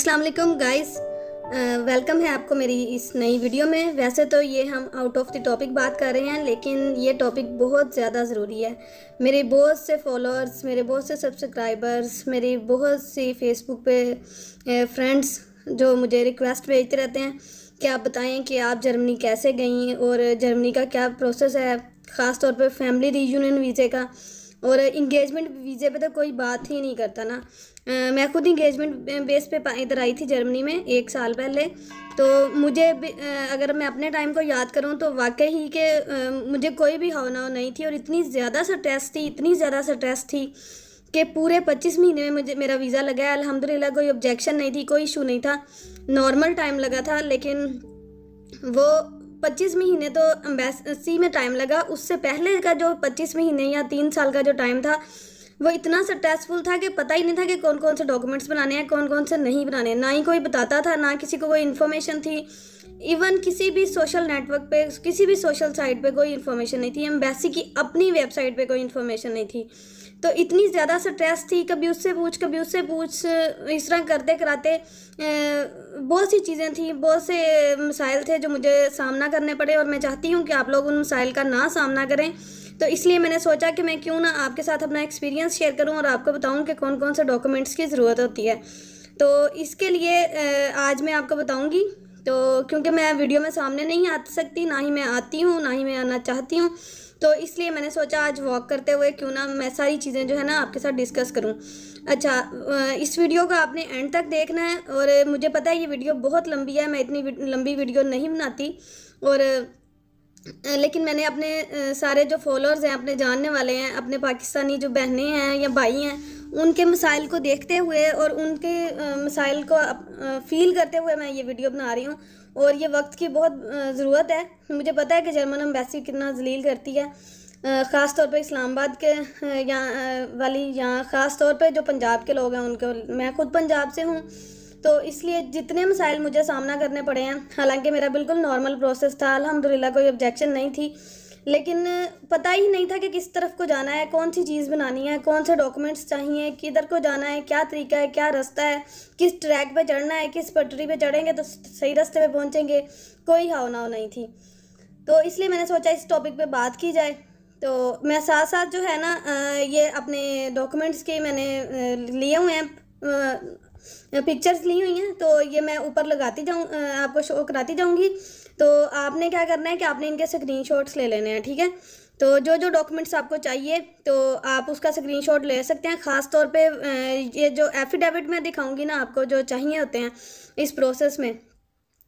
Aslam guys welcome है आपको मेरी इस नई वीडियो में वैसे तो ये हम आउट ऑफ द टॉपिक बात कर रहे हैं लेकिन ये टॉपिक बहुत ज़्यादा ज़रूरी है मेरे बहुत से फॉलोअर्स मेरे बहुत से सब्सक्राइबर्स मेरी बहुत सी फेसबुक पे फ्रेंड्स जो मुझे रिक्वेस्ट भेजते रहते हैं कि आप बताएं कि आप जर्मनी कैसे गई और जर्मनी का क्या प्रोसेस है ख़ास तौर पे फैमिली रीयूनियन वीज़े का और इंगेजमेंट वीज़े पे तो कोई बात ही नहीं करता ना आ, मैं खुद इंगेजमेंट बेस पे इधर आई थी जर्मनी में एक साल पहले तो मुझे अगर मैं अपने टाइम को याद करूँ तो वाकई ही के आ, मुझे कोई भी भावना नहीं थी और इतनी ज़्यादा स्ट्रेस थी इतनी ज़्यादा स्ट्रेस थी कि पूरे पच्चीस महीने में मुझे मेरा वीज़ा लगा है अलहमदिल्ला कोई ऑब्जेक्शन नहीं थी कोई इशू नहीं था नॉर्मल टाइम लगा था लेकिन वो पच्चीस महीने तो एम्बेसी में टाइम लगा उससे पहले का जो पच्चीस महीने या तीन साल का जो टाइम था वो इतना स्ट्रेसफुल था कि पता ही नहीं था कि कौन कौन से डॉक्यूमेंट्स बनाने हैं कौन कौन से नहीं बनाने हैं ना ही कोई बताता था ना किसी को कोई इन्फॉर्मेशन थी इवन किसी भी सोशल नेटवर्क पे किसी भी सोशल साइट पे कोई इन्फॉर्मेशन नहीं थी एम्बेसी की अपनी वेबसाइट पे कोई इन्फॉर्मेशन नहीं थी तो इतनी ज़्यादा स्ट्रेस थी कभी उससे पूछ कभी उससे पूछ इस तरह करते कराते बहुत सी चीज़ें थी बहुत से मसाइल थे जो मुझे सामना करने पड़े और मैं चाहती हूँ कि आप लोग उन मसाइल का ना सामना करें तो इसलिए मैंने सोचा कि मैं क्यों ना आपके साथ अपना एक्सपीरियंस शेयर करूं और आपको बताऊं कि कौन कौन से डॉक्यूमेंट्स की ज़रूरत होती है तो इसके लिए आज मैं आपको बताऊंगी तो क्योंकि मैं वीडियो में सामने नहीं आ सकती ना ही मैं आती हूँ ना ही मैं आना चाहती हूँ तो इसलिए मैंने सोचा आज वॉक करते हुए क्यों ना मैं सारी चीज़ें जो है ना आपके साथ डिस्कस करूँ अच्छा इस वीडियो का आपने एंड तक देखना है और मुझे पता है ये वीडियो बहुत लंबी है मैं इतनी लंबी वीडियो नहीं बनाती और लेकिन मैंने अपने सारे जो फॉलोअर्स हैं अपने जानने वाले हैं अपने पाकिस्तानी जो बहनें हैं या भाई हैं उनके मसाइल को देखते हुए और उनके मसाइल को फील करते हुए मैं ये वीडियो बना रही हूँ और ये वक्त की बहुत ज़रूरत है मुझे पता है कि जर्मन एम्बेसी कितना जलील करती है ख़ास तौर पे इस्लामाबाद के यहाँ वाली यहाँ ख़ास तौर पे जो पंजाब के लोग हैं उनके मैं खुद पंजाब से हूँ तो इसलिए जितने मसाइल मुझे सामना करने पड़े हैं हालांकि मेरा बिल्कुल नॉर्मल प्रोसेस था अलहमदिल्ला कोई ऑब्जेक्शन नहीं थी लेकिन पता ही नहीं था कि किस तरफ को जाना है कौन सी चीज़ बनानी है कौन से डॉक्यूमेंट्स चाहिए किधर को जाना है क्या तरीका है क्या रास्ता है किस ट्रैक पे चढ़ना है किस पटरी पे चढ़ेंगे तो सही रास्ते पे पहुंचेंगे कोई हाव नाव नहीं थी तो इसलिए मैंने सोचा इस टॉपिक पे बात की जाए तो मैं साथ साथ जो है ना ये अपने डॉक्यूमेंट्स के मैंने लिए हुए हैं पिक्चर्स ली हुई हैं तो ये मैं ऊपर लगाती जाऊँ आपको शो कराती जाऊँगी तो आपने क्या करना है कि आपने इनके शॉट्स ले लेने हैं ठीक है तो जो जो डॉक्यूमेंट्स आपको चाहिए तो आप उसका स्क्रीनशॉट ले सकते हैं ख़ास तौर पे ये जो एफिडेविट मैं दिखाऊंगी ना आपको जो चाहिए होते हैं इस प्रोसेस में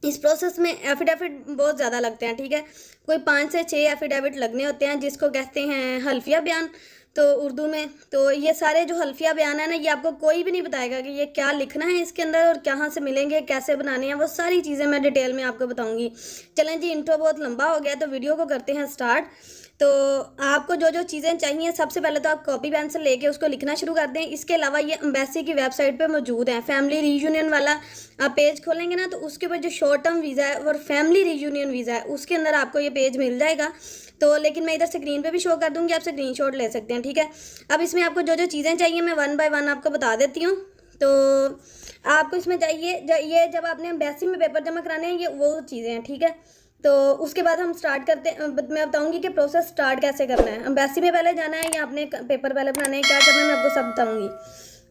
इस प्रोसेस में एफिडेविट बहुत ज़्यादा लगते हैं ठीक है कोई पाँच से छः एफिडेविट लगने होते हैं जिसको कहते हैं हल्फिया बयान तो उर्दू में तो ये सारे जो हल्फिया बयान है ना ये आपको कोई भी नहीं बताएगा कि ये क्या लिखना है इसके अंदर और कहाँ से मिलेंगे कैसे बनाने हैं वो सारी चीज़ें मैं डिटेल में आपको बताऊँगी चलें जी इंट्रो बहुत लंबा हो गया तो वीडियो को करते हैं स्टार्ट तो आपको जो जो चीज़ें चाहिए सबसे पहले तो आप कॉपी पेंसिल लेके उसको लिखना शुरू कर दें इसके अलावा ये अम्बेसी की वेबसाइट पे मौजूद है फैमिली रीयूनियन वाला आप पेज खोलेंगे ना तो उसके ऊपर जो शॉर्ट टर्म वीज़ा है और फैमिली रीयूनियन वीज़ा है उसके अंदर आपको ये पेज मिल जाएगा तो लेकिन मैं इधर स्क्रीन पर भी शो कर दूँगी आप स्क्रीन ले सकते हैं ठीक है अब इसमें आपको जो जो चीज़ें चाहिए मैं वन बाई वन आपको बता देती हूँ तो आपको इसमें चाहिए ये जब आपने अम्बेसी में पेपर जमा कराने हैं ये वो चीज़ें हैं ठीक है तो उसके बाद हम स्टार्ट करते हैं मैं बताऊंगी कि प्रोसेस स्टार्ट कैसे करना है अम्बेसी में पहले जाना है या आपने पेपर पहले बनाना है क्या करना है मैं आपको सब बताऊंगी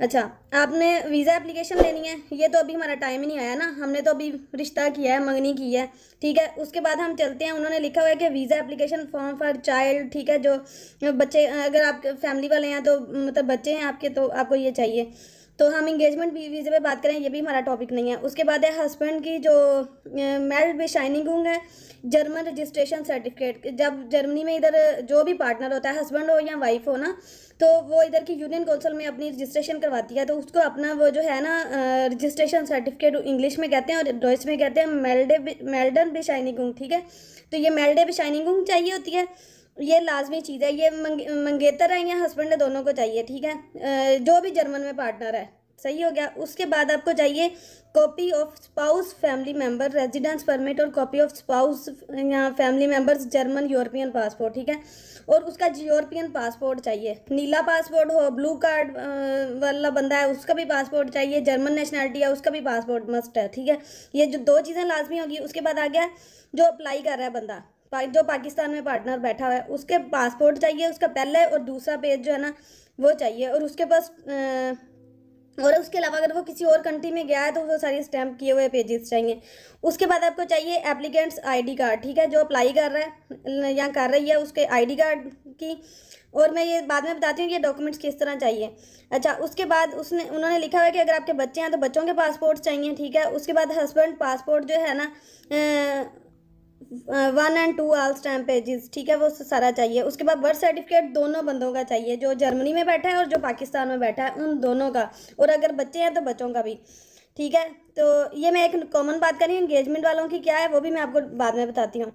अच्छा आपने वीज़ा एप्लीकेशन लेनी है ये तो अभी हमारा टाइम ही नहीं आया ना हमने तो अभी रिश्ता किया है मंगनी की है ठीक है उसके बाद हम चलते हैं उन्होंने लिखा हुआ है कि visa application form for child ठीक है जो बच्चे अगर आप फैमिली वाले हैं तो मतलब बच्चे हैं आपके तो आपको ये चाहिए तो हम इंगेजमेंट वीज़े पे बात करें ये भी हमारा टॉपिक नहीं है उसके बाद है हस्बैंड की जो मैरिड शाइनिंग है जर्मन रजिस्ट्रेशन सर्टिफिकेट जब जर्मनी में इधर जो भी पार्टनर होता है हस्बैंड हो या वाइफ हो ना तो वो इधर की यूनियन काउंसिल में अपनी रजिस्ट्रेशन करवाती है तो उसको अपना वो जो है ना रजिस्ट्रेशन सर्टिफिकेट इंग्लिश में कहते हैं और डॉइस में कहते हैं मेल्डे मेल्डन शाइनिंग ठीक है तो ये मेल्डे शाइनिंग चाहिए होती है ये लाजमी चीज़ है ये मंग, मंगेतर है या हस्बैंड है दोनों को चाहिए ठीक है जो भी जर्मन में पार्टनर है सही हो गया उसके बाद आपको चाहिए copy of spouse family member residence permit और कॉपी ऑफ स्पाउस या family members German European passport ठीक है और उसका यूरोपियन पासपोर्ट चाहिए नीला पासपोर्ट हो ब्लू कार्ड वाला बंदा है उसका भी पासपोर्ट चाहिए जर्मन नेशनैलिटी है उसका भी पासपोर्ट मस्ट है ठीक है ये जो दो चीज़ें लाजमी होगी उसके बाद आ गया जो अप्लाई कर रहा है बंदा जो पाकिस्तान में पार्टनर बैठा हुआ है उसके पासपोर्ट चाहिए उसका पहला और दूसरा पेज जो है ना वो चाहिए और उसके पास और उसके अलावा अगर वो किसी और कंट्री में गया है तो वो सारे स्टैम्प किए हुए पेजेस चाहिए उसके बाद आपको चाहिए एप्लीकेंट्स आईडी कार्ड ठीक है जो अप्लाई कर रहा है या कर रही है उसके आईडी कार्ड की और मैं ये बाद में बताती हूँ ये डॉक्यूमेंट्स किस तरह चाहिए अच्छा उसके बाद उसने उन्होंने लिखा हुआ है कि अगर आपके बच्चे हैं तो बच्चों के पासपोर्ट चाहिए ठीक है उसके बाद हस्बैंड पासपोर्ट जो है ना one and two all stamp pages ठीक है वो सारा चाहिए उसके बाद बर्थ सर्टिफिकेट दोनों बंदों का चाहिए जो जर्मनी में बैठा है और जो पाकिस्तान में बैठा है उन दोनों का और अगर बच्चे हैं तो बच्चों का भी ठीक है तो ये मैं एक कॉमन बात कर रही हूँ एंगेजमेंट वालों की क्या है वो भी मैं आपको बाद में बताती हूँ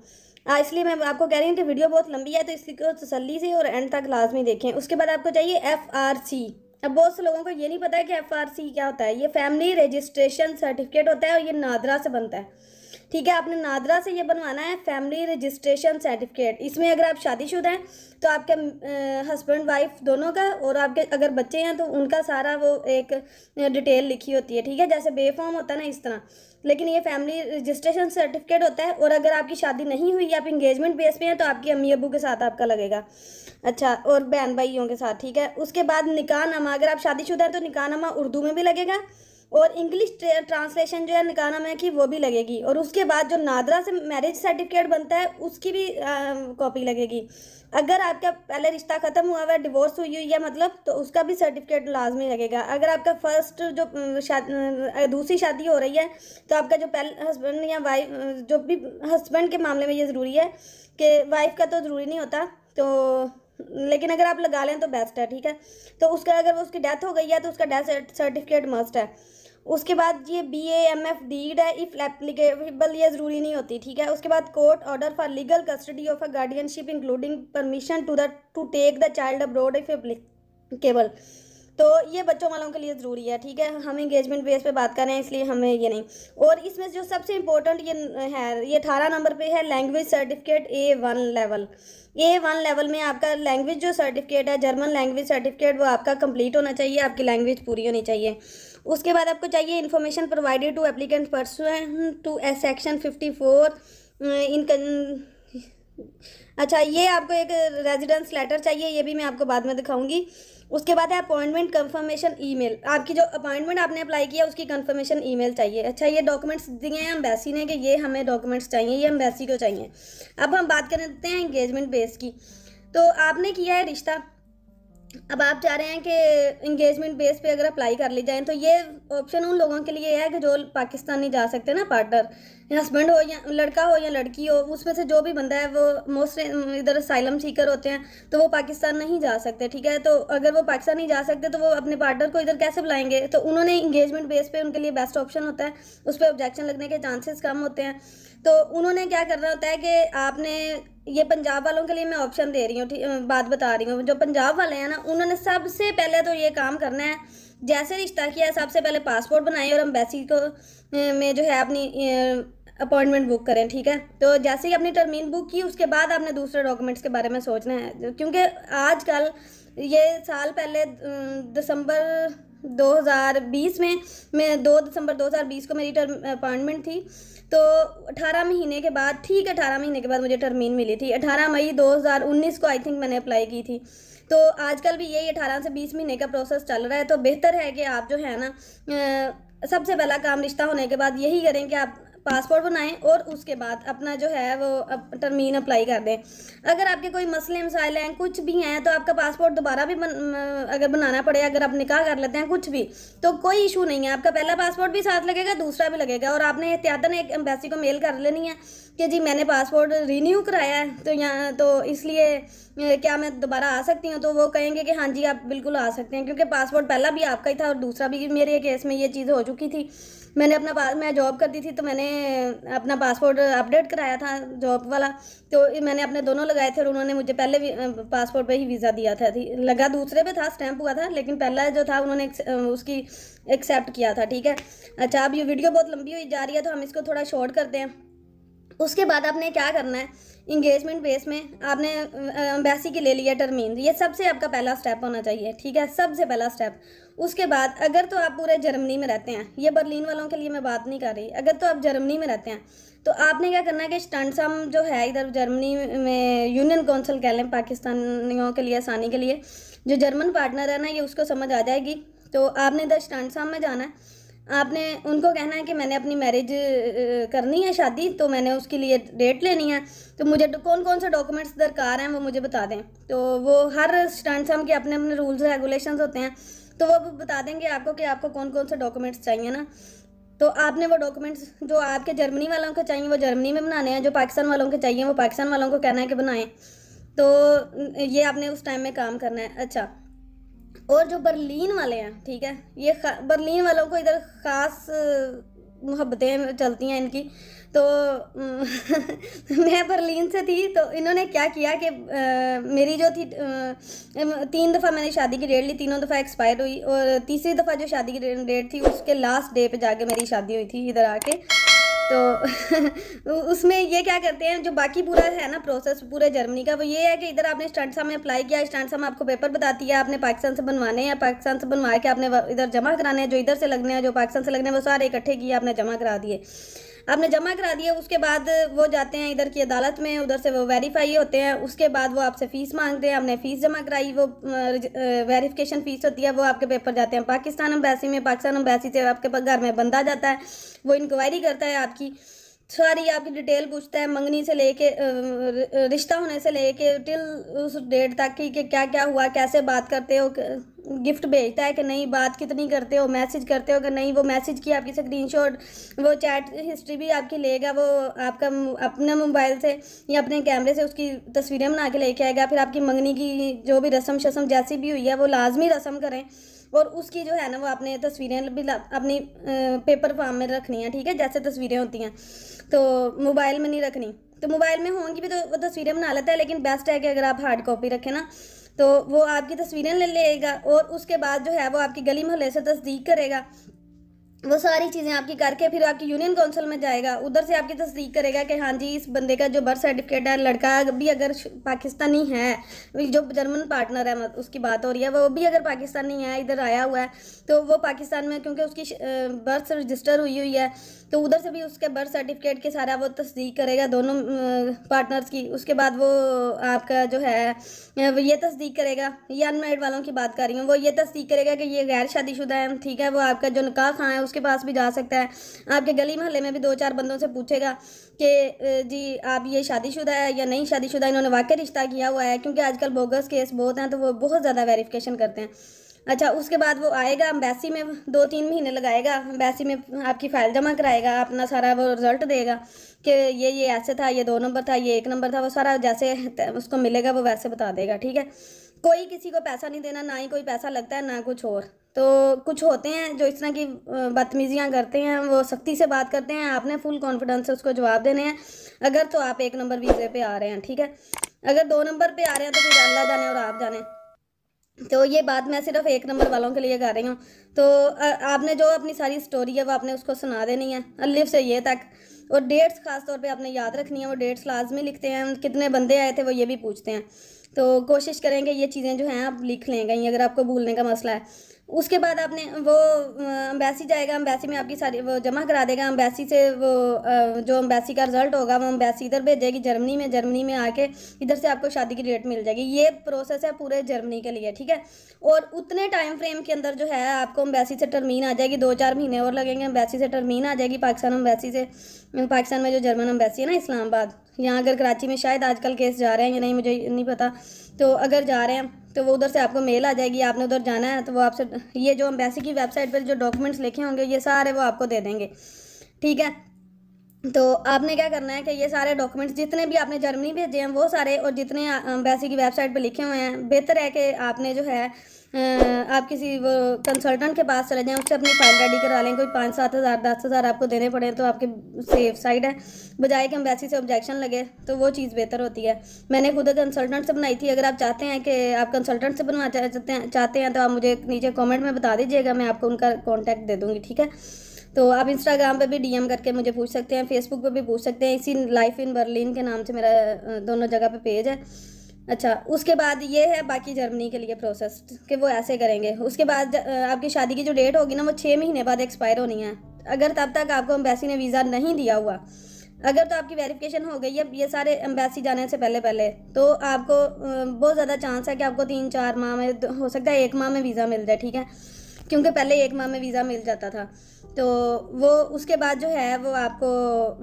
इसलिए मैं आपको कह रही हूँ कि वीडियो बहुत लंबी है तो इसको तसली से और एंड तक लाजमी देखें उसके बाद आपको चाहिए एफ़ आर सी अब बहुत से लोगों को ये नहीं पता है कि एफ़ आर सी क्या होता है ये फैमिली रजिस्ट्रेशन सर्टिफिकेट होता है और ये नादरा से बनता है ठीक है आपने नादरा से ये बनवाना है फैमिली रजिस्ट्रेशन सर्टिफिकेट इसमें अगर आप शादीशुदा हैं तो आपके हस्बैंड वाइफ दोनों का और आपके अगर बच्चे हैं तो उनका सारा वो एक डिटेल लिखी होती है ठीक है जैसे बेफॉर्म होता है ना इस तरह लेकिन ये फैमिली रजिस्ट्रेशन सर्टिफिकेट होता है और अगर आपकी शादी नहीं हुई आप इंगेजमेंट बेस पे हैं तो आपकी अम्मी अबू के साथ आपका लगेगा अच्छा और बहन भाइयों के साथ ठीक है उसके बाद नामा अगर आप शादीशुदा हैं तो नामा उर्दू में भी लगेगा और इंग्लिश ट्रांसलेशन जो है निकाना में की वो भी लगेगी और उसके बाद जो नादरा से मैरिज सर्टिफिकेट बनता है उसकी भी कॉपी लगेगी अगर आपका पहले रिश्ता ख़त्म हुआ हुआ है डिवोर्स हुई हुई है मतलब तो उसका भी सर्टिफिकेट लाजमी लगेगा अगर आपका फर्स्ट जो शाद दूसरी शादी हो रही है तो आपका जो पहले हस्बैंड या वाइफ जो भी हस्बैंड के मामले में ये ज़रूरी है कि वाइफ का तो ज़रूरी नहीं होता तो लेकिन अगर आप लगा लें तो बेस्ट है ठीक है तो उसका अगर उसकी डेथ हो गई है तो उसका डेथ सर्टिफिकेट मस्ट है उसके बाद ये B A M F deed है इफ़ एप्लीकेबल ये ज़रूरी नहीं होती ठीक है उसके बाद court order for legal custody of a guardianship including permission to the to take the child abroad if applicable तो ये बच्चों वालों के लिए ज़रूरी है ठीक है हम इंगेजमेंट बेस पे बात कर रहे हैं इसलिए हमें ये नहीं और इसमें जो सबसे इम्पोर्टेंट ये है ये अठारह नंबर पे है language certificate A one level A one level में आपका लैंग्वेज जो सर्टिफिकेट है जर्मन लैंग्वेज सर्टिफिकेट वो आपका कंप्लीट होना चाहिए आपकी लैंग्वेज पूरी होनी चाहिए उसके बाद आपको चाहिए information provided to applicant person to section fifty four in अच्छा ये आपको एक रेजिडेंस लेटर चाहिए ये भी मैं आपको बाद में दिखाऊंगी उसके बाद है अपॉइंटमेंट कंफर्मेशन ईमेल आपकी जो अपॉइंटमेंट आपने अप्लाई किया उसकी कंफर्मेशन ईमेल चाहिए अच्छा ये डॉक्यूमेंट्स दिए हैं अम्बेसी ने कि ये हमें डॉक्यूमेंट्स चाहिए ये अम्बेसी को चाहिए अब हम बात करते हैं इंगेजमेंट बेस की तो आपने किया है रिश्ता अब आप चाह रहे हैं कि इंगेजमेंट बेस पे अगर अप्लाई कर ली जाए तो ये ऑप्शन उन लोगों के लिए है कि जो पाकिस्तान नहीं जा सकते ना पार्टनर हस्बैंड हो या लड़का हो या लड़की हो उसमें से जो भी बंदा है वो मोस्ट इधर साइलम सीकर होते हैं तो वो पाकिस्तान नहीं जा सकते ठीक है तो अगर वो पाकिस्तान नहीं जा सकते तो वो अपने पार्टनर को इधर कैसे बुलाएंगे तो उन्होंने इंगेजमेंट बेस पर उनके लिए बेस्ट ऑप्शन होता है उस पर ऑब्जेक्शन लगने के चांसेस कम होते हैं तो उन्होंने क्या करना होता है कि आपने ये पंजाब वालों के लिए मैं ऑप्शन दे रही हूँ बात बता रही हूँ जो पंजाब वाले हैं ना उन्होंने सबसे पहले तो ये काम करना है जैसे रिश्ता किया सबसे पहले पासपोर्ट बनाए और एम्बेसी को में जो है अपनी अपॉइंटमेंट बुक करें ठीक है तो जैसे ही अपनी टर्मीन बुक की उसके बाद आपने दूसरे डॉक्यूमेंट्स के बारे में सोचना है क्योंकि आजकल ये साल पहले दिसंबर 2020 में मैं 2 दिसंबर 2020 को मेरी टर्म अपॉइंटमेंट थी तो 18 महीने के बाद ठीक है 18 महीने के बाद मुझे टर्मीन मिली थी 18 मई 2019 को आई थिंक मैंने अप्लाई की थी तो आजकल भी यही 18 से 20 महीने का प्रोसेस चल रहा है तो बेहतर है कि आप जो है ना सबसे पहला काम रिश्ता होने के बाद यही करें कि आप पासपोर्ट बनाएं और उसके बाद अपना जो है वो टर्मीन अप्लाई कर दें अगर आपके कोई मसले मसाइल हैं कुछ भी हैं तो आपका पासपोर्ट दोबारा भी बन, अगर बनाना पड़े अगर आप निकाह कर लेते हैं कुछ भी तो कोई इशू नहीं है आपका पहला पासपोर्ट भी साथ लगेगा दूसरा भी लगेगा और आपने एहतियातन एक एम्बेसी को मेल कर लेनी है कि जी मैंने पासपोर्ट रीन्यू कराया है तो यहाँ तो इसलिए क्या मैं दोबारा आ सकती हूँ तो वो कहेंगे कि हाँ जी आप बिल्कुल आ सकते हैं क्योंकि पासपोर्ट पहला भी आपका ही था और दूसरा भी मेरे केस में ये चीज़ हो चुकी थी मैंने अपना पास मैं जॉब करती थी तो मैंने अपना पासपोर्ट अपडेट कराया था जॉब वाला तो मैंने अपने दोनों लगाए थे और उन्होंने मुझे पहले पासपोर्ट पे ही वीज़ा दिया था थी लगा दूसरे पे था स्टैंप हुआ था लेकिन पहला जो था उन्होंने उसकी एक्सेप्ट किया था ठीक है अच्छा अब ये वीडियो बहुत लंबी हुई जा रही है तो हम इसको थोड़ा शॉर्ट करते हैं उसके बाद आपने क्या करना है इंगेजमेंट बेस में आपने अम्बेसी की ले लिया टर्मीन ये सबसे आपका पहला स्टेप होना चाहिए ठीक है सबसे पहला स्टेप उसके बाद अगर तो आप पूरे जर्मनी में रहते हैं ये बर्लिन वालों के लिए मैं बात नहीं कर रही अगर तो आप जर्मनी में रहते हैं तो आपने क्या करना है कि स्टंटसम जो है इधर जर्मनी में यूनियन काउंसिल कह लें पाकिस्तानियों के लिए आसानी के लिए जो जर्मन पार्टनर है ना ये उसको समझ आ जाएगी तो आपने इधर स्टंडसम में जाना है आपने उनको कहना है कि मैंने अपनी मैरिज करनी है शादी तो मैंने उसके लिए डेट लेनी है तो मुझे कौन कौन से डॉक्यूमेंट्स दरकार हैं वो मुझे बता दें तो वो हर स्टैंड के अपने अपने रूल्स रेगुलेशंस होते हैं तो वो बता देंगे आपको कि आपको कौन कौन से डॉक्यूमेंट्स चाहिए ना तो आपने वो डॉक्यूमेंट्स जो आपके जर्मनी वालों को चाहिए वो जर्मनी में बनाने हैं जो पाकिस्तान वालों के चाहिए वो पाकिस्तान वालों को कहना है कि बनाएं तो ये आपने उस टाइम में काम करना है अच्छा और जो बर्लिन वाले हैं ठीक है ये बर्लिन वालों को इधर ख़ास मुहब्बतें चलती हैं इनकी तो मैं बर्लिन से थी तो इन्होंने क्या किया कि मेरी जो थी तीन दफ़ा मैंने शादी की डेट ली तीनों दफ़ा एक्सपायर हुई और तीसरी दफ़ा जो शादी की डेट थी उसके लास्ट डे पे जाके मेरी शादी हुई थी इधर आके तो उसमें ये क्या करते हैं जो बाकी पूरा है ना प्रोसेस पूरे जर्मनी का वो ये है कि इधर आपने स्टैंड में अप्लाई किया स्टैंड में आपको पेपर बताती है आपने पाकिस्तान से बनवाने या पाकिस्तान से बनवा के आपने इधर जमा कराने हैं जो इधर से लगने हैं जो पाकिस्तान से लगने हैं वो सारे इकट्ठे किए आपने जमा करा दिए आपने जमा करा दिया उसके बाद वो जाते हैं इधर की अदालत में उधर से वो वेरीफाई होते हैं उसके बाद वो आपसे फ़ीस मांगते हैं आपने फ़ीस जमा कराई वो वेरीफिकेशन फ़ीस होती है वो आपके पेपर जाते हैं पाकिस्तान अम्बैसी में पाकिस्तान अम्बैसी से आपके घर में बंदा जाता है वो इंक्वायरी करता है आपकी सारी आपकी डिटेल पूछता है मंगनी से लेके रिश्ता होने से लेके टिल उस डेट तक कि क्या क्या हुआ कैसे बात करते हो गिफ्ट भेजता है कि नहीं बात कितनी करते हो मैसेज करते हो कि नहीं वो मैसेज की आपकी स्क्रीनशॉट वो चैट हिस्ट्री भी आपकी लेगा वो आपका अपने मोबाइल से या अपने कैमरे से उसकी तस्वीरें बना के लेके आएगा फिर आपकी मंगनी की जो भी रस्म शसम जैसी भी हुई है वो लाजमी रस्म करें और उसकी जो है ना वो आपने तस्वीरें भी अपनी पेपर फॉर्म में रखनी है ठीक है जैसे तस्वीरें होती हैं तो मोबाइल में नहीं रखनी तो मोबाइल में होंगी भी तो वो तस्वीरें बना लेता है लेकिन बेस्ट है कि अगर आप हार्ड कॉपी रखें ना तो वो आपकी तस्वीरें ले लेगा और उसके बाद जो है वो आपकी गली मोहल्ले से तस्दीक करेगा वो सारी चीज़ें आपकी करके फिर आपकी यूनियन काउंसिल में जाएगा उधर से आपकी तस्दीक करेगा कि हाँ जी इस बंदे का जो बर्थ सर्टिफिकेट है लड़का भी अगर पाकिस्तानी है जो जर्मन पार्टनर है उसकी बात हो रही है वो भी अगर पाकिस्तानी है इधर आया हुआ है तो वो पाकिस्तान में क्योंकि उसकी बर्थ रजिस्टर हुई हुई है तो उधर से भी उसके बर्थ सर्टिफिकेट के सारा वो तस्दीक करेगा दोनों पार्टनर्स की उसके बाद वो आपका जो है वो ये तस्दीक करेगा ये अनमेरिड वालों की बात कर रही हूँ वो ये तस्दीक करेगा कि ये गैर शादीशुदा है ठीक है वो आपका जो निकाह खां है उसके पास भी जा सकता है आपके गली मोहल्ले में भी दो चार बंदों से पूछेगा कि जी आप ये शादीशुदा है या नहीं शादीशुदा इन्होंने वाकई रिश्ता किया हुआ है क्योंकि आजकल बोगस केस बहुत हैं तो वो बहुत ज़्यादा वेरिफिकेशन करते हैं अच्छा उसके बाद वो आएगा अम्बेसी में दो तीन महीने लगाएगा अम्बेसी में आपकी फ़ाइल जमा कराएगा अपना सारा वो रिज़ल्ट देगा कि ये ये ऐसे था ये दो नंबर था ये एक नंबर था वो सारा जैसे उसको मिलेगा वो वैसे बता देगा ठीक है कोई किसी को पैसा नहीं देना ना ही कोई पैसा लगता है ना कुछ और तो कुछ होते हैं जो इस तरह की बदतमीज़ियाँ करते हैं वो सख्ती से बात करते हैं आपने फुल कॉन्फिडेंस से उसको जवाब देने हैं अगर तो आप एक नंबर वीज़े पे आ रहे हैं ठीक है अगर दो नंबर पे आ रहे हैं तो फिर अल्लाह जाने और आप जाने तो ये बात मैं सिर्फ एक नंबर वालों के लिए कर रही हूँ तो आपने जो अपनी सारी स्टोरी है वो आपने उसको सुना देनी है अलिफ से ये तक और डेट्स खास तौर आपने याद रखनी है वो डेट्स लाजमी लिखते हैं कितने बंदे आए थे वो ये भी पूछते हैं तो कोशिश करेंगे ये चीज़ें जो हैं आप लिख लेंगे अगर आपको भूलने का मसला है उसके बाद आपने वो अम्बेसी जाएगा अम्बेसी में आपकी सारी वो जमा करा देगा अम्बेसी से वो जो अम्बेसी का रिज़ल्ट होगा वो अम्बेसी इधर भेजेगी जर्मनी में जर्मनी में आके इधर से आपको शादी की डेट मिल जाएगी ये प्रोसेस है पूरे जर्मनी के लिए ठीक है और उतने टाइम फ्रेम के अंदर जो है आपको अम्बेसी से टर्मीन आ जाएगी दो चार महीने और लगेंगे अम्बेसी से टर्मीन आ जाएगी पाकिस्तान अम्बेसी से पाकिस्तान में जो जर्मन अम्बेसी है ना इस्लामाबाद यहाँ अगर कराची में शायद आजकल केस जा रहे हैं या नहीं मुझे नहीं पता तो अगर जा रहे हैं तो वो उधर से आपको मेल आ जाएगी आपने उधर जाना है तो वो आपसे ये जो अम्बेसी की वेबसाइट पर जो डॉक्यूमेंट्स लिखे होंगे ये सारे वो आपको दे देंगे ठीक है तो आपने क्या करना है कि ये सारे डॉक्यूमेंट्स जितने भी आपने जर्मनी भेजे हैं वो सारे और जितने अम्बेसी की वेबसाइट पर लिखे हुए हैं बेहतर है कि आपने जो है आप किसी वो कंसल्टेंट के पास चले जाएं उससे अपनी फाइल रेडी करा लें कोई पाँच सात हज़ार दस हज़ार आपको देने पड़े तो आपके सेफ साइड है बजाय कि एम्बेसी से ऑब्जेक्शन लगे तो वो चीज़ बेहतर होती है मैंने खुद कंसल्टेंट से बनाई थी अगर आप चाहते हैं कि आप कंसल्टेंट से बनवा चाहते हैं चाहते हैं तो आप मुझे नीचे कॉमेंट में बता दीजिएगा मैं आपको उनका कॉन्टैक्ट दे दूँगी ठीक है तो आप इंस्टाग्राम पर भी डी करके मुझे पूछ सकते हैं फेसबुक पर भी पूछ सकते हैं इसी लाइफ इन बर्लिन के नाम से मेरा दोनों जगह पर पेज है अच्छा उसके बाद ये है बाकी जर्मनी के लिए प्रोसेस कि वो ऐसे करेंगे उसके बाद आपकी शादी की जो डेट होगी ना वो छः महीने बाद एक्सपायर होनी है अगर तब तक आपको अम्बेसी ने वीज़ा नहीं दिया हुआ अगर तो आपकी वेरिफिकेशन हो गई है ये सारे एम्बेसी जाने से पहले पहले तो आपको बहुत ज़्यादा चांस है कि आपको तीन चार माह में हो सकता है एक माह में वीज़ा मिल जाए ठीक है क्योंकि पहले एक माह में वीज़ा मिल जाता था तो वो उसके बाद जो है वो आपको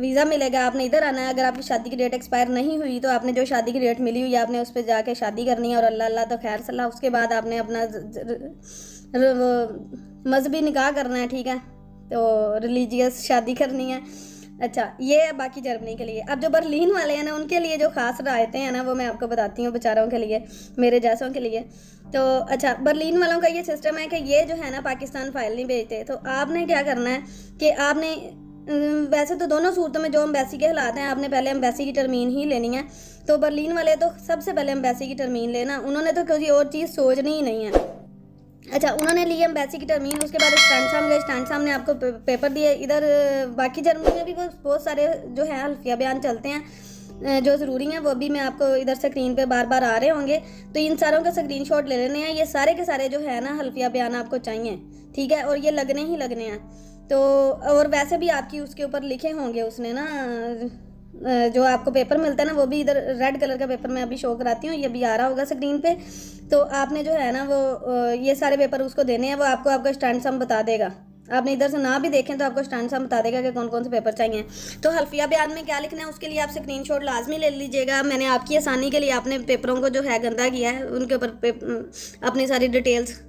वीज़ा मिलेगा आपने इधर आना है अगर आपकी शादी की डेट एक्सपायर नहीं हुई तो आपने जो शादी की डेट मिली हुई है आपने उस पर जाके शादी करनी है और अल्लाह अल्लाह तो खैर सलाह उसके बाद आपने अपना मजहबी निकाह करना है ठीक है तो रिलीजियस शादी करनी है अच्छा ये बाकी जर्मनी के लिए अब जो बर्लिन वाले हैं ना उनके लिए जो खास रायतें हैं ना वो मैं आपको बताती हूँ बेचारों के लिए मेरे जैसों के लिए तो अच्छा बर्लिन वालों का ये सिस्टम है कि ये जो है ना पाकिस्तान फाइल नहीं भेजते तो आपने क्या करना है कि आपने वैसे तो दोनों सूरतों में जो अम्बेसी के हालात हैं आपने पहले अम्बेसी की टर्मीन ही लेनी है तो बर्लिन वाले तो सबसे पहले अम्बेसी की टर्मीन लेना उन्होंने तो कोई और चीज़ सोचनी ही नहीं है अच्छा उन्होंने ली एम बैसी की टर्मीन उसके बाद स्टैंड साहब गए स्टैंड साहब ने आपको पेपर दिए इधर बाकी जर्मनी में भी वो बहुत सारे जो है हल्फिया बयान चलते हैं जो ज़रूरी हैं वो भी मैं आपको इधर स्क्रीन पे बार बार आ रहे होंगे तो इन सारों का शॉट ले लेने हैं ये सारे के सारे जो है ना हल्फिया बयान आपको चाहिए ठीक है और ये लगने ही लगने हैं तो और वैसे भी आपकी उसके ऊपर लिखे होंगे उसने ना जो आपको पेपर मिलता है ना वो भी इधर रेड कलर का पेपर मैं अभी शो कराती हूँ ये भी आ रहा होगा स्क्रीन पे तो आपने जो है ना वो ये सारे पेपर उसको देने हैं वो आपको आपका स्टैंड सम बता देगा आपने इधर से ना भी देखें तो आपको स्टैंड सम बता देगा कि कौन कौन से पेपर चाहिए तो हल्फिया बयान में क्या लिखना है उसके लिए आप स्क्रीन शॉट लाजमी ले लीजिएगा मैंने आपकी आसानी के लिए आपने पेपरों को जो है गंदा किया है उनके ऊपर अपनी सारी डिटेल्स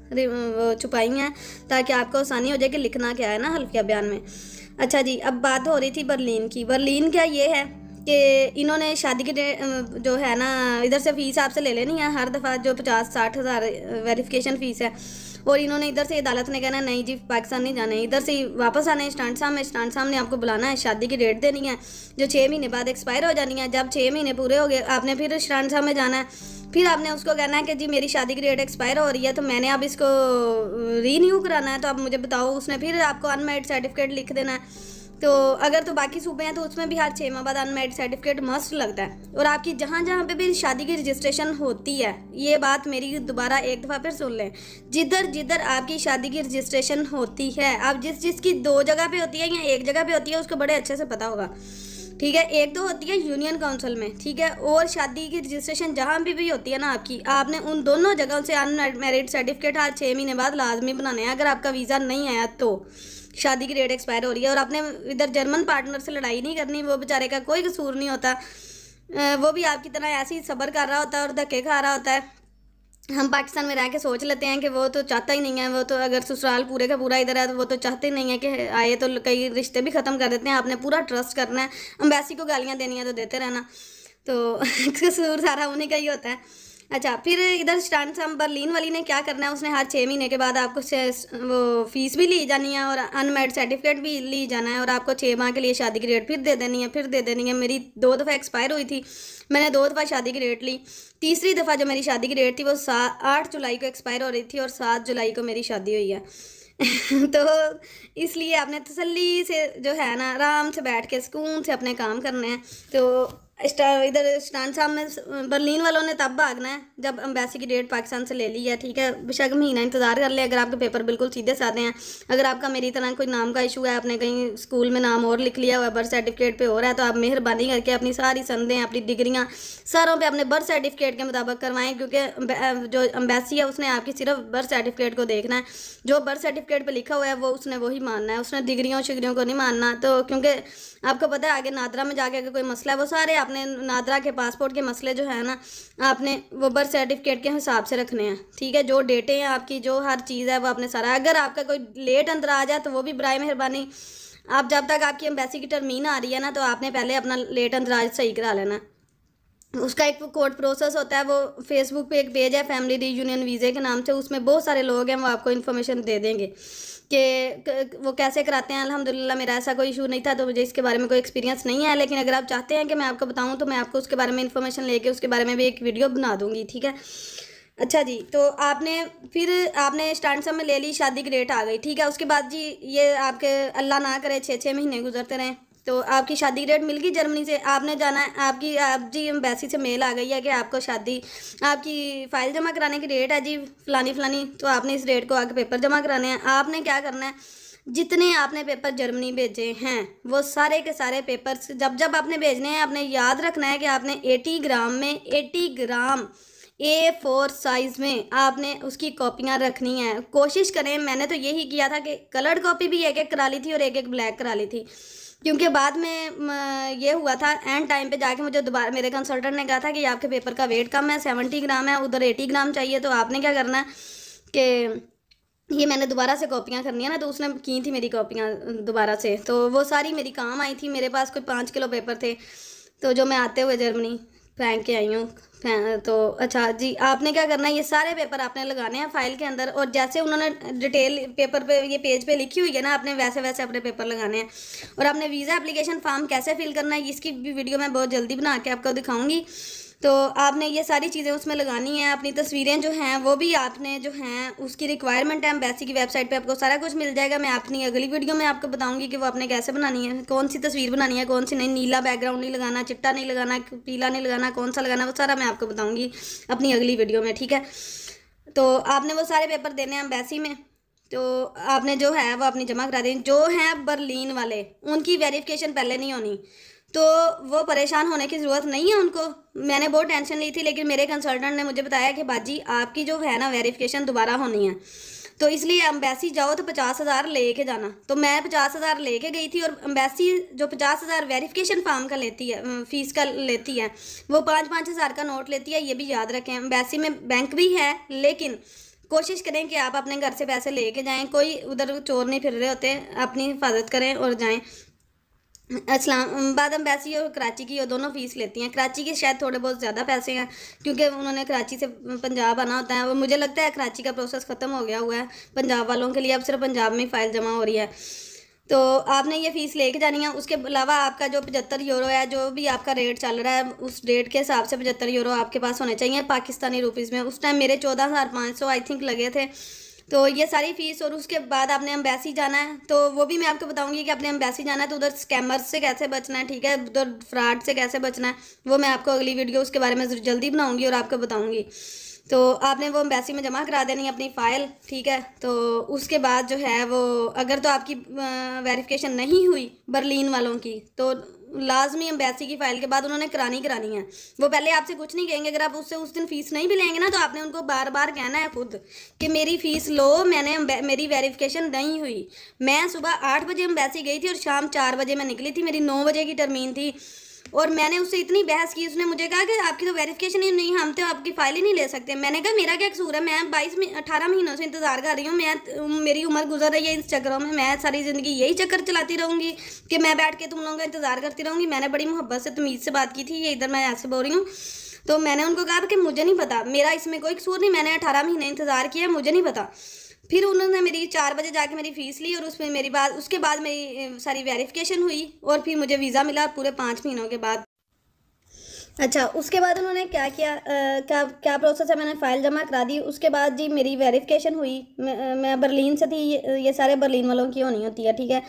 छुपाई हैं ताकि आपको आसानी हो जाए कि लिखना क्या है ना हल्फिया बयान में अच्छा जी अब बात हो रही थी बर्लिन की बर्लिन क्या ये है कि इन्होंने शादी के जो है ना इधर से फ़ीस आपसे ले लेनी है हर दफ़ा जो पचास साठ हज़ार वेरीफिकेशन फ़ीस है और इन्होंने इधर से अदालत ने कहना नहीं जी पाकिस्तान नहीं जाना है इधर से वापस आना है में स्टांड साहब ने आपको बुलाना है शादी की डेट देनी है जो छः महीने बाद एक्सपायर हो जानी है जब छः महीने पूरे हो गए आपने फिर साहब में जाना है फिर आपने उसको कहना है कि जी मेरी शादी की डेट एक्सपायर हो रही है तो मैंने अब इसको रीन्यू कराना है तो आप मुझे बताओ उसने फिर आपको अनमेरिड सर्टिफिकेट लिख देना है तो अगर तो बाकी सूबे हैं तो उसमें भी हर छः माह बाद अनमेरिड सर्टिफिकेट मस्ट लगता है और आपकी जहाँ जहाँ पे भी शादी की रजिस्ट्रेशन होती है ये बात मेरी दोबारा एक दफ़ा फिर सुन लें जिधर जिधर आपकी शादी की रजिस्ट्रेशन होती है आप जिस जिसकी दो जगह पे होती है या एक जगह पे होती है उसको बड़े अच्छे से पता होगा ठीक है एक तो होती है यूनियन काउंसिल में ठीक है और शादी की रजिस्ट्रेशन जहाँ भी भी होती है ना आपकी आपने उन दोनों जगहों से अनमेरिड सर्टिफिकेट हर छः महीने बाद लाजमी बनाने हैं अगर आपका वीज़ा नहीं आया तो शादी की डेट एक्सपायर हो रही है और आपने इधर जर्मन पार्टनर से लड़ाई नहीं करनी वो बेचारे का कोई कसूर नहीं होता वो भी आपकी तरह ऐसे ही सब्र कर रहा होता है और धक्के खा रहा होता है हम पाकिस्तान में रह के सोच लेते हैं कि वो तो चाहता ही नहीं है वो तो अगर ससुराल पूरे का पूरा इधर है तो वो तो चाहते ही नहीं है कि आए तो कई रिश्ते भी ख़त्म कर देते हैं आपने पूरा ट्रस्ट करना है अम्बेसी को गालियाँ देनी है तो देते रहना तो कसूर सारा उन्हीं का ही होता है अच्छा फिर इधर स्टान सांबरलीन वाली ने क्या करना है उसने हर छः महीने के बाद आपको वो फीस भी ली जानी है और अनमेड सर्टिफिकेट भी ली जाना है और आपको छः माह के लिए शादी की डेट फिर दे देनी है फिर दे देनी है मेरी दो दफ़ा एक्सपायर हुई थी मैंने दो दफ़ा शादी की डेट ली तीसरी दफ़ा जो मेरी शादी की डेट थी वो सात आठ जुलाई को एक्सपायर हो रही थी और सात जुलाई को मेरी शादी हुई है तो इसलिए आपने तसली से जो है ना आराम से बैठ के सुकून से अपने काम करने हैं तो इधर स्टान साहब में बर्लिन वालों ने तब भागना है जब अम्बेसी की डेट पाकिस्तान से ले ली है ठीक है बेशक महीना इंतज़ार कर ले अगर आपके पेपर बिल्कुल सीधे साधे हैं अगर आपका मेरी तरह कोई नाम का इशू है आपने कहीं स्कूल में नाम और लिख लिया हुआ है बर्थ सर्टिफिकेट पे हो रहा है तो आप मेहरबानी करके अपनी सारी संदें अपनी डिग्रियाँ सारों पर अपने बर्थ सर्टिफिकेट के मुताबिक करवाएँ क्योंकि जो अम्बेसी है उसने आपकी सिर्फ बर्थ सर्टिफिकेट को देखना है जो बर्थ सर्टिफिकेट पर लिखा हुआ है वो उसने वही मानना है उसने डिग्रियों शिग्रियों को नहीं मानना तो क्योंकि आपको पता है आगे नादरा में जाके अगर कोई मसला है वो सारे आप आपने नादरा के पासपोर्ट के मसले जो है ना आपने वो बर्थ सर्टिफिकेट के हिसाब से रखने हैं ठीक है जो डेटें हैं आपकी जो हर चीज़ है वो आपने सारा अगर आपका कोई लेट अंदर आ जाए तो वो भी बर मेहरबानी आप जब तक आपकी एम्बेसी की टर्मीन आ रही है ना तो आपने पहले अपना लेट अंदराज सही करा लेना उसका एक कोड प्रोसेस होता है वो फेसबुक पे एक पेज है फैमिली री यूनियन वीज़े के नाम से उसमें बहुत सारे लोग हैं वो आपको इन्फॉर्मेशन दे देंगे कि वो कैसे कराते हैं अल्हम्दुलिल्लाह मेरा ऐसा कोई इशू नहीं था तो मुझे इसके बारे में कोई एक्सपीरियंस नहीं है लेकिन अगर आप चाहते हैं कि मैं आपको बताऊँ तो मैं आपको उसके बारे में इन्फॉर्मेशन लेके उसके बारे में भी एक वीडियो बना दूँगी ठीक है अच्छा जी तो आपने फिर आपने स्टैंड में ले ली शादी की डेट आ गई ठीक है उसके बाद जी ये आपके अल्लाह ना करे छः छः महीने गुजरते रहें तो आपकी शादी डेट मिल गई जर्मनी से आपने जाना है आपकी आप जी एम्बेसी से मेल आ गई है कि आपको शादी आपकी फ़ाइल जमा कराने की डेट है जी फ़लानी फ़लानी तो आपने इस डेट को आके पेपर जमा कराने हैं आपने क्या करना है जितने आपने पेपर जर्मनी भेजे हैं वो सारे के सारे पेपर्स जब जब आपने भेजने हैं आपने याद रखना है कि आपने एटी ग्राम में eighty gram A four size में आपने उसकी कॉपियाँ रखनी है कोशिश करें मैंने तो यही किया था कि कलर्ड कॉपी भी एक एक करा ली थी और एक एक ब्लैक करा ली थी क्योंकि बाद में ये हुआ था एंड टाइम पे जाके मुझे दोबारा मेरे कंसल्टेंट ने कहा था कि आपके पेपर का वेट कम है सेवेंटी ग्राम है उधर एटी ग्राम चाहिए तो आपने क्या करना है कि ये मैंने दोबारा से कॉपियाँ करनी है ना तो उसने की थी मेरी कॉपियाँ दोबारा से तो वो सारी मेरी काम आई थी मेरे पास कोई पाँच किलो पेपर थे तो जो मैं आते हुए जर्मनी फेंक के आई हूँ तो अच्छा जी आपने क्या करना है ये सारे पेपर आपने लगाने हैं फाइल के अंदर और जैसे उन्होंने डिटेल पेपर पे ये पेज पे लिखी हुई है ना आपने वैसे वैसे अपने पेपर लगाने हैं और आपने वीज़ा एप्लीकेशन फॉर्म कैसे फिल करना है इसकी भी वीडियो मैं बहुत जल्दी बना के आपको दिखाऊंगी तो आपने ये सारी चीज़ें उसमें लगानी है अपनी तस्वीरें जो हैं वो भी आपने जो हैं उसकी रिक्वायरमेंट है एम्बेसी की वेबसाइट पे आपको सारा कुछ मिल जाएगा मैं अपनी अगली वीडियो में आपको बताऊंगी कि वो आपने कैसे बनानी है कौन सी तस्वीर बनानी है कौन सी नहीं नीला बैकग्राउंड नहीं लगाना चिट्टा नहीं लगाना पीला नहीं लगाना कौन सा लगाना वो सारा मैं आपको बताऊँगी अपनी अगली वीडियो में ठीक है तो आपने वो सारे पेपर देने हैं एम्बेसी में तो आपने जो है वो अपनी जमा करा दें जो हैं बर्लिन वाले उनकी वेरिफिकेशन पहले नहीं होनी तो वो परेशान होने की ज़रूरत नहीं है उनको मैंने बहुत टेंशन ली थी लेकिन मेरे कंसल्टेंट ने मुझे बताया कि बाजी आपकी जो है ना वेरिफिकेशन दोबारा होनी है तो इसलिए अम्बेसी जाओ तो पचास हज़ार ले के जाना तो मैं पचास हज़ार ले के गई थी और अम्बेसी जो पचास हज़ार वेरीफ़िकेशन फार्म का लेती है फ़ीस का लेती है वो पाँच पाँच हज़ार का नोट लेती है ये भी याद रखें अम्बेसी में बैंक भी है लेकिन कोशिश करें कि आप अपने घर से पैसे ले कर जाएँ कोई उधर चोर नहीं फिर रहे होते अपनी हिफाजत करें और जाएँ इस्लामाबाद अच्छा, अम्बेसी और कराची की और दोनों फ़ीस लेती हैं कराची के शायद थोड़े बहुत ज़्यादा पैसे हैं क्योंकि उन्होंने कराची से पंजाब आना होता है और मुझे लगता है कराची का प्रोसेस ख़त्म हो गया हुआ है पंजाब वालों के लिए अब सिर्फ पंजाब में फ़ाइल जमा हो रही है तो आपने ये फ़ीस लेके जानी है उसके अलावा आपका जो पचहत्तर यूरो है जो भी आपका रेट चल रहा है उस रेट के हिसाब से पचहत्तर यूरो आपके पास होने चाहिए पाकिस्तानी रुपीज़ में उस टाइम मेरे चौदह हज़ार पाँच सौ आई थिंक लगे थे तो ये सारी फ़ीस और उसके बाद आपने अम्बेसी जाना है तो वो भी मैं आपको बताऊंगी कि आपने अम्बेसी जाना है तो उधर स्कैमर्स से कैसे बचना है ठीक है उधर फ्रॉड से कैसे बचना है वो मैं आपको अगली वीडियो उसके बारे में जल्दी बनाऊंगी और आपको बताऊंगी तो आपने वो अम्बेसी में जमा करा देनी अपनी फ़ाइल ठीक है तो उसके बाद जो है वो अगर तो आपकी वेरिफिकेशन नहीं हुई बर्लिन वालों की तो लाजमी एम्बेसी की फ़ाइल के बाद उन्होंने करानी करानी है वो पहले आपसे कुछ नहीं कहेंगे अगर आप उससे उस दिन फीस नहीं भी लेंगे ना तो आपने उनको बार बार कहना है खुद कि मेरी फ़ीस लो मैंने मेरी वेरिफिकेशन नहीं हुई मैं सुबह आठ बजे एम्बेसी गई थी और शाम चार बजे मैं निकली थी मेरी नौ बजे की टर्मीन थी और मैंने उससे इतनी बहस की उसने मुझे कहा कि आपकी तो वेरिफिकेशन ही नहीं हम तो आपकी फाइल ही नहीं ले सकते मैंने कहा मेरा क्या कसूर है मैं बाईस अठारह महीनों से इंतज़ार कर रही हूँ मैं मेरी उम्र गुजर रही है इस चक्करों में मैं सारी ज़िंदगी यही चक्कर चलाती रहूँगी कि मैं बैठ के तुम लोगों का इंतज़ार करती रहूँगी मैंने बड़ी मोहब्बत से तमीज़ से बात की थी ये इधर मैं ऐसे बोल रही हूँ तो मैंने उनको कहा कि मुझे नहीं पता मेरा इसमें कोई कसूर नहीं मैंने अठारह महीने इंतज़ार किया मुझे नहीं पता फिर उन्होंने मेरी चार बजे जाके मेरी फ़ीस ली और उसमें मेरी बात उसके बाद मेरी सारी वेरिफिकेशन हुई और फिर मुझे वीज़ा मिला पूरे पाँच महीनों के बाद अच्छा उसके बाद उन्होंने क्या किया आ, क्या क्या प्रोसेस है मैंने फ़ाइल जमा करा दी उसके बाद जी मेरी वेरिफिकेशन हुई मैं, मैं बर्लिन से थी ये, ये सारे बर्लिन वालों की होनी होती है ठीक है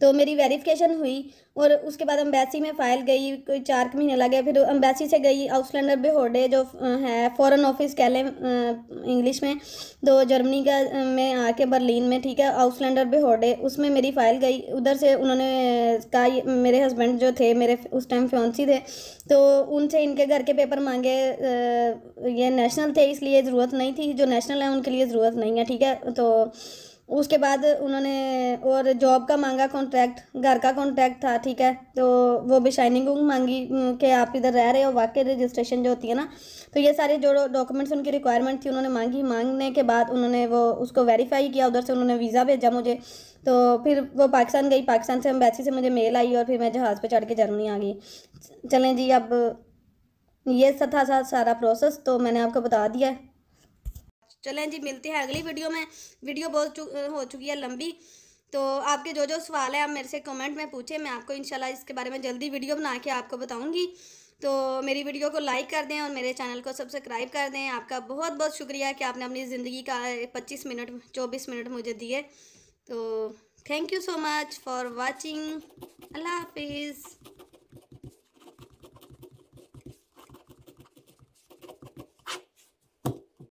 तो मेरी वेरिफिकेशन हुई और उसके बाद अम्बेसी में फ़ाइल गई कोई चार महीने लगे फिर अम्बेसी से गई आउटलैंडर बेहोडे जो है फॉरेन ऑफिस कह लें इंग्लिश में तो जर्मनी का में आके बर्लिन में ठीक है आउटलैंडर बेहोडे उसमें मेरी फ़ाइल गई उधर से उन्होंने कहा मेरे हस्बैंड जो थे मेरे उस टाइम फ्योन्सी थे तो उनसे इनके घर के पेपर मांगे ये नेशनल थे इसलिए ज़रूरत नहीं थी जो नेशनल है उनके लिए ज़रूरत नहीं है ठीक है तो उसके बाद उन्होंने और जॉब का मांगा कॉन्ट्रैक्ट घर का कॉन्ट्रैक्ट था ठीक है तो वो भी शाइनिंग मांगी कि आप इधर रह रहे हो वाकई रजिस्ट्रेशन जो होती है ना तो ये सारे जो डॉक्यूमेंट्स उनकी रिक्वायरमेंट थी उन्होंने मांगी मांगने के बाद उन्होंने वो उसको वेरीफाई किया उधर से उन्होंने वीज़ा भेजा मुझे तो फिर वो पाकिस्तान गई पाकिस्तान से एम्बेसी से मुझे मेल आई और फिर मैं जहाज़ पर चढ़ के जर्मनी आ गई चलें जी अब ये था सा सारा प्रोसेस तो मैंने आपको बता दिया है चलें जी मिलते हैं अगली वीडियो में वीडियो बहुत चु, हो चुकी है लंबी तो आपके जो जो सवाल है आप मेरे से कमेंट में पूछें मैं आपको इंशाल्लाह इसके बारे में जल्दी वीडियो बना के आपको बताऊंगी तो मेरी वीडियो को लाइक कर दें और मेरे चैनल को सब्सक्राइब कर दें आपका बहुत बहुत शुक्रिया कि आपने अपनी ज़िंदगी का पच्चीस मिनट चौबीस मिनट मुझे दिए तो thank you so much for watching अल्लाह हाफिज़